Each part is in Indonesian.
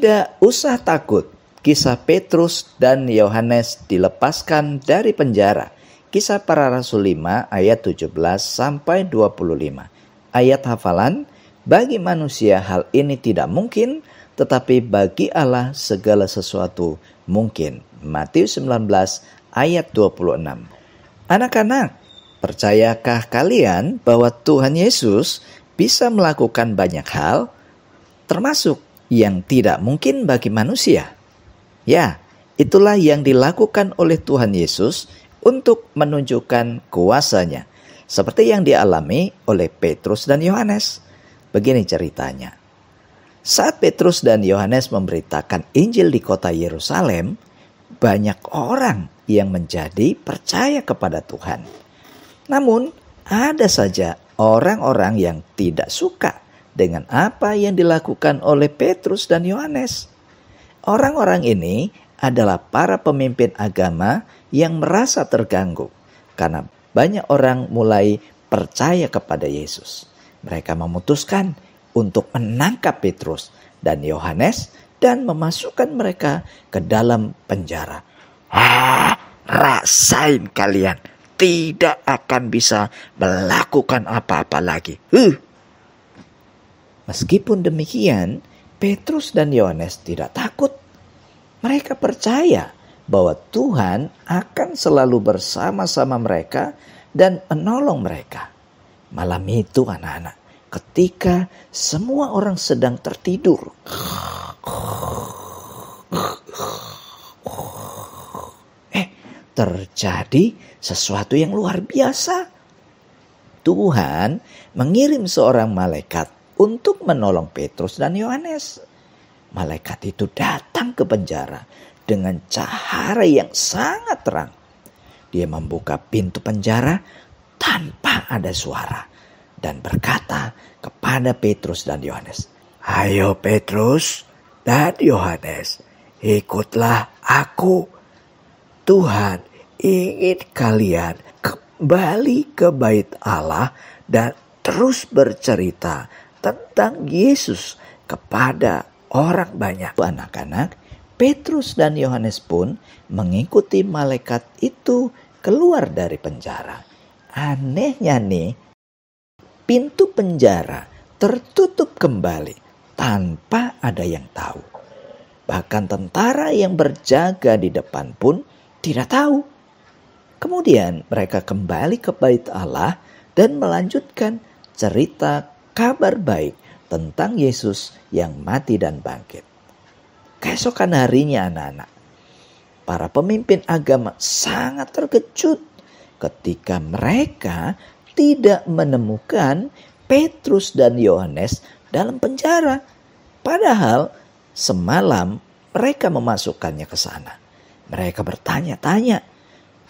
Tidak usah takut. Kisah Petrus dan Yohanes dilepaskan dari penjara. Kisah para Rasul 5 ayat 17 sampai 25. Ayat hafalan, bagi manusia hal ini tidak mungkin, tetapi bagi Allah segala sesuatu mungkin. Matius 19 ayat 26. Anak-anak, percayakah kalian bahwa Tuhan Yesus bisa melakukan banyak hal termasuk yang tidak mungkin bagi manusia. Ya, itulah yang dilakukan oleh Tuhan Yesus untuk menunjukkan kuasanya. Seperti yang dialami oleh Petrus dan Yohanes. Begini ceritanya. Saat Petrus dan Yohanes memberitakan Injil di kota Yerusalem, banyak orang yang menjadi percaya kepada Tuhan. Namun, ada saja orang-orang yang tidak suka dengan apa yang dilakukan oleh Petrus dan Yohanes. Orang-orang ini adalah para pemimpin agama yang merasa terganggu karena banyak orang mulai percaya kepada Yesus. Mereka memutuskan untuk menangkap Petrus dan Yohanes dan memasukkan mereka ke dalam penjara. Ah, rasain kalian tidak akan bisa melakukan apa-apa lagi. Huh. Meskipun demikian, Petrus dan Yohanes tidak takut. Mereka percaya bahwa Tuhan akan selalu bersama-sama mereka dan menolong mereka. Malam itu anak-anak, ketika semua orang sedang tertidur. Eh, terjadi sesuatu yang luar biasa. Tuhan mengirim seorang malaikat untuk menolong Petrus dan Yohanes. Malaikat itu datang ke penjara dengan cahaya yang sangat terang. Dia membuka pintu penjara tanpa ada suara dan berkata kepada Petrus dan Yohanes, "Ayo Petrus dan Yohanes, ikutlah aku. Tuhan ingin kalian kembali ke bait Allah dan terus bercerita tentang Yesus kepada orang banyak. Anak-anak, Petrus dan Yohanes pun mengikuti malaikat itu keluar dari penjara. Anehnya nih, pintu penjara tertutup kembali tanpa ada yang tahu. Bahkan tentara yang berjaga di depan pun tidak tahu. Kemudian mereka kembali ke bait Allah dan melanjutkan cerita kabar baik tentang Yesus yang mati dan bangkit. Keesokan harinya anak-anak, para pemimpin agama sangat terkejut ketika mereka tidak menemukan Petrus dan Yohanes dalam penjara. Padahal semalam mereka memasukkannya ke sana. Mereka bertanya-tanya,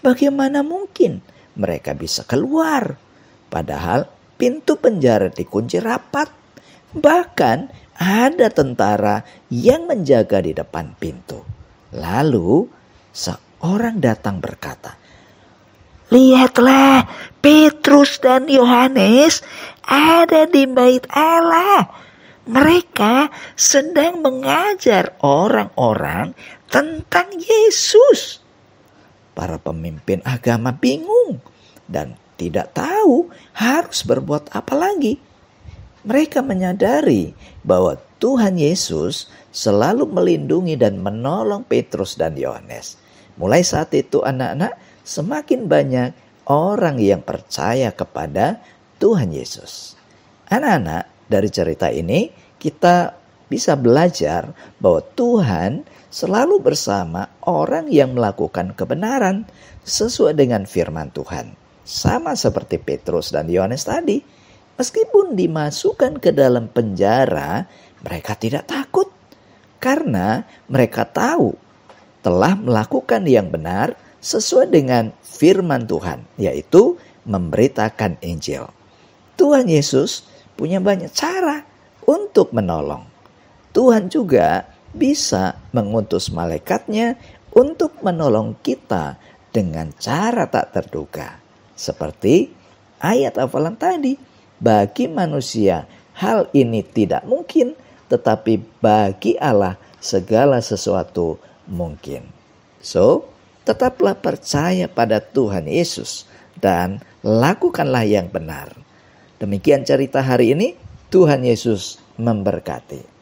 bagaimana mungkin mereka bisa keluar? Padahal pintu penjara dikunci rapat. Bahkan ada tentara yang menjaga di depan pintu. Lalu seorang datang berkata, Lihatlah Petrus dan Yohanes ada di bait Allah. Mereka sedang mengajar orang-orang tentang Yesus. Para pemimpin agama bingung dan tidak tahu harus berbuat apa lagi. Mereka menyadari bahwa Tuhan Yesus selalu melindungi dan menolong Petrus dan Yohanes. Mulai saat itu anak-anak semakin banyak orang yang percaya kepada Tuhan Yesus. Anak-anak dari cerita ini kita bisa belajar bahwa Tuhan selalu bersama orang yang melakukan kebenaran sesuai dengan firman Tuhan. Sama seperti Petrus dan Yohanes tadi, meskipun dimasukkan ke dalam penjara, mereka tidak takut karena mereka tahu telah melakukan yang benar sesuai dengan firman Tuhan, yaitu memberitakan Injil. Tuhan Yesus punya banyak cara untuk menolong. Tuhan juga bisa mengutus malaikatnya untuk menolong kita dengan cara tak terduga. Seperti ayat hafalan tadi. Bagi manusia hal ini tidak mungkin, tetapi bagi Allah segala sesuatu mungkin. So, tetaplah percaya pada Tuhan Yesus dan lakukanlah yang benar. Demikian cerita hari ini. Tuhan Yesus memberkati.